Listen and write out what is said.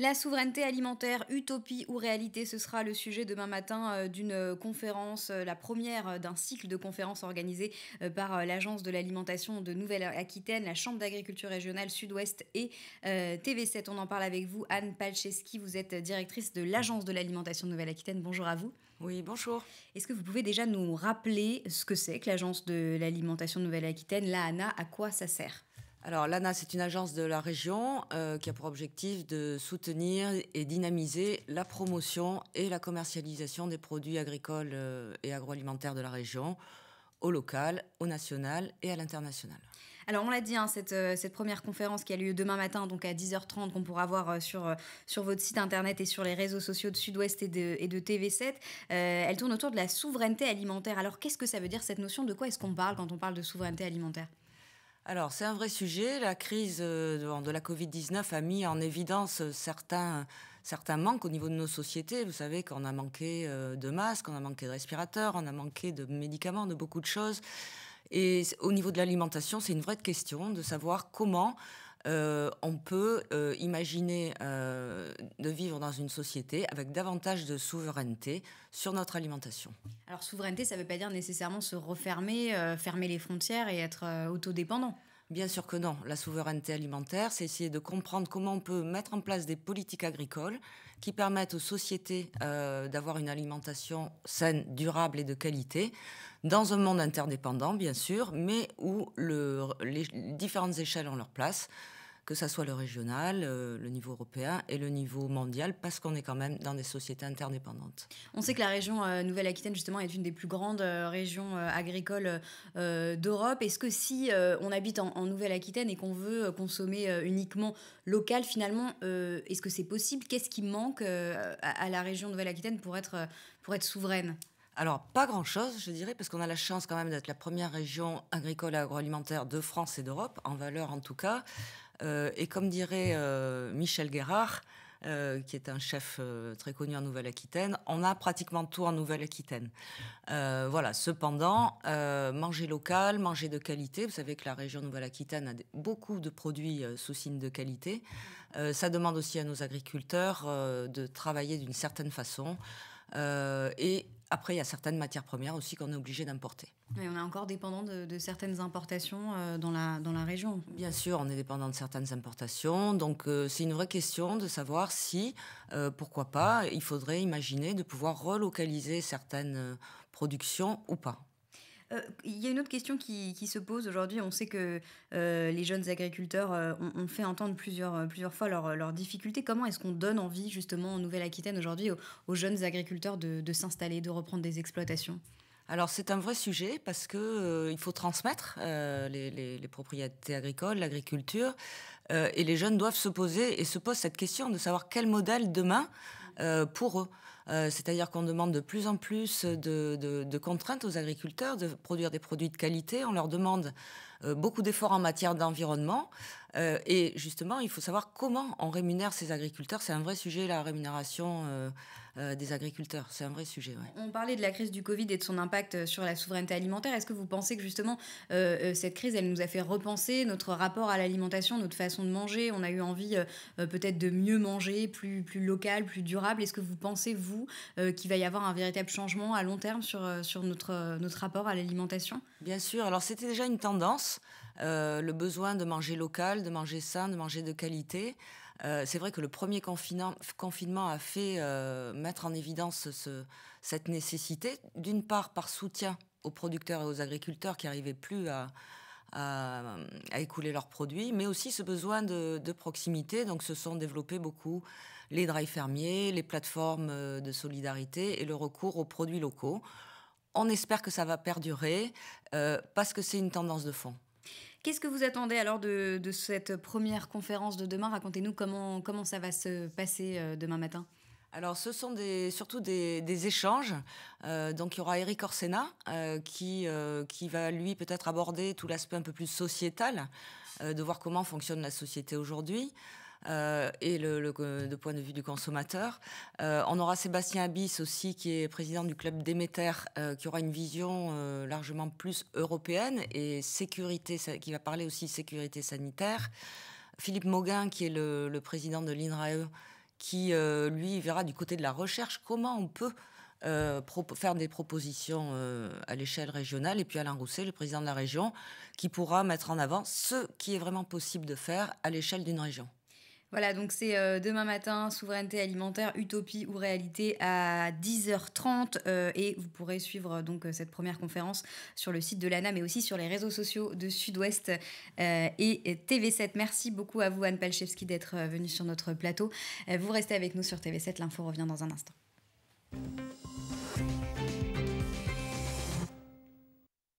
La souveraineté alimentaire, utopie ou réalité, ce sera le sujet demain matin euh, d'une euh, conférence, euh, la première d'un cycle de conférences organisées par l'Agence de l'alimentation de Nouvelle-Aquitaine, la Chambre d'agriculture régionale Sud-Ouest et TV7. On en parle avec vous, Anne Palcheski. Vous êtes directrice de l'Agence de l'alimentation de Nouvelle-Aquitaine. Bonjour à vous. Oui, bonjour. Est-ce que vous pouvez déjà nous rappeler ce que c'est que l'Agence de l'alimentation de Nouvelle-Aquitaine, l'ANA, à quoi ça sert alors l'ANA, c'est une agence de la région euh, qui a pour objectif de soutenir et dynamiser la promotion et la commercialisation des produits agricoles euh, et agroalimentaires de la région, au local, au national et à l'international. Alors on l'a dit, hein, euh, cette, première conférence qui a lieu demain matin, donc à 10h30, qu'on pourra voir sur, votre site internet et sur les réseaux sociaux de Sud-Ouest et de, TV7, elle tourne autour de la souveraineté alimentaire. Alors qu'est-ce que ça veut dire cette notion De quoi est-ce qu'on parle quand on parle de souveraineté alimentaire alors, c'est un vrai sujet. La crise euh, de la Covid-19 a mis en évidence euh, certains, certains manques au niveau de nos sociétés. Vous savez qu'on a manqué euh, de masques, on a manqué de respirateurs, on a manqué de médicaments, de beaucoup de choses. Et au niveau de l'alimentation, c'est une vraie question de savoir comment euh, on peut euh, imaginer euh, de vivre dans une société avec davantage de souveraineté sur notre alimentation. Alors souveraineté, ça ne veut pas dire nécessairement se refermer, fermer les frontières et être autodépendant. Bien sûr que non. La souveraineté alimentaire, c'est essayer de comprendre comment on peut mettre en place des politiques agricoles qui permettent aux sociétés euh, d'avoir une alimentation saine, durable et de qualité, dans un monde interdépendant, bien sûr, mais où les différentes échelles ont leur place que ça soit le régional, euh, le niveau européen et le niveau mondial, parce qu'on est quand même dans des sociétés interdépendantes. On sait que la région euh, Nouvelle-Aquitaine, justement, est une des plus grandes euh, régions agricoles d'Europe. Est-ce que si on habite en, Nouvelle-Aquitaine et qu'on veut consommer uniquement local, finalement, est-ce que c'est possible Qu'est-ce qui manque à, la région Nouvelle-Aquitaine pour être, pour être souveraine alors, pas grand-chose, je dirais, parce qu'on a la chance quand même d'être la première région agricole agroalimentaire de France et d'Europe, en valeur en tout cas. Euh, et comme dirait euh, Michel Guérard, euh, qui est un chef très connu en Nouvelle-Aquitaine. On a pratiquement tout en Nouvelle-Aquitaine. voilà. Cependant, manger local, manger de qualité. Vous savez que la région Nouvelle-Aquitaine a beaucoup de produits sous signe de qualité. ça demande aussi à nos agriculteurs de travailler d'une certaine façon. et après, il y a certaines matières premières aussi qu'on est obligé d'importer. Mais on est encore dépendant de, certaines importations euh, dans, la, région. Bien sûr, on est dépendant de certaines importations. Donc, euh, c'est une vraie question de savoir si, euh, pourquoi pas, il faudrait imaginer de pouvoir relocaliser certaines productions ou pas. Euh, il y a une autre question qui, se pose aujourd'hui. On sait que euh, les jeunes agriculteurs euh, ont, fait entendre plusieurs, plusieurs fois leurs difficultés. Comment est-ce qu'on donne envie justement en Nouvelle-Aquitaine aujourd'hui aux, jeunes agriculteurs de, s'installer, de reprendre des exploitations alors c'est un vrai sujet parce que il faut transmettre les, propriétés agricoles, l'agriculture, et les jeunes doivent se poser et se posent cette question de savoir quel modèle demain pour eux. Euh, c'est-à-dire qu'on demande de plus en plus de, contraintes aux agriculteurs de produire des produits de qualité. On leur demande euh, beaucoup d'efforts en matière d'environnement. Euh, et justement, il faut savoir comment on rémunère ces agriculteurs. C'est un vrai sujet, la rémunération euh, euh, des agriculteurs. C'est un vrai sujet. On parlait de la crise du Covid et de son impact sur la souveraineté alimentaire. Est-ce que vous pensez que justement, cette crise, elle nous a fait repenser notre rapport à l'alimentation, notre façon de manger On a eu envie peut-être de mieux manger, plus, plus local, plus durable. Est-ce que vous pensez, vous, qu'il va y avoir un véritable changement à long terme sur, sur notre, notre rapport à l'alimentation Bien sûr. Alors, c'était déjà une tendance. Euh, le besoin de manger local, de manger sain, de manger de qualité. Euh, c'est vrai que le premier confinement, a fait euh, mettre en évidence cette nécessité, d'une part par soutien aux producteurs et aux agriculteurs qui n'arrivaient plus à, écouler leurs produits, mais aussi ce besoin de, proximité. Donc se sont développés beaucoup les dry fermiers, les plateformes de solidarité et le recours aux produits locaux. On espère que ça va perdurer parce que c'est une tendance de fond. Qu'est-ce que vous attendez alors de, cette première conférence de demain Racontez-nous comment, ça va se passer euh, demain matin. Alors, ce sont surtout des, échanges. Euh, donc, il y aura Eric Orsena euh, qui va, lui, peut-être aborder tout l'aspect un peu plus sociétal, de voir comment fonctionne la société aujourd'hui. Euh, et le, de point de vue du consommateur. Euh, on aura Sébastien Abyss aussi, qui est président du club Déméter, euh, qui aura une vision largement plus européenne et sécurité, qui va parler aussi sécurité sanitaire. Philippe Mauguin, qui est le, président de l'INRAE, qui lui verra du côté de la recherche comment on peut faire des propositions à l'échelle régionale, et puis Alain Rousset, le président de la région, qui pourra mettre en avant ce qui est vraiment possible de faire à l'échelle d'une région. Voilà, donc c'est euh, demain matin, souveraineté alimentaire, utopie ou réalité à 10h30. Euh, et vous pourrez suivre euh, donc cette première conférence sur le site de l'ANA, mais aussi sur les réseaux sociaux de Sud-Ouest et TV7. Merci beaucoup à vous, Anne Palchewski, d'être venue sur notre plateau. vous restez avec nous sur TV7, l'info revient dans un instant.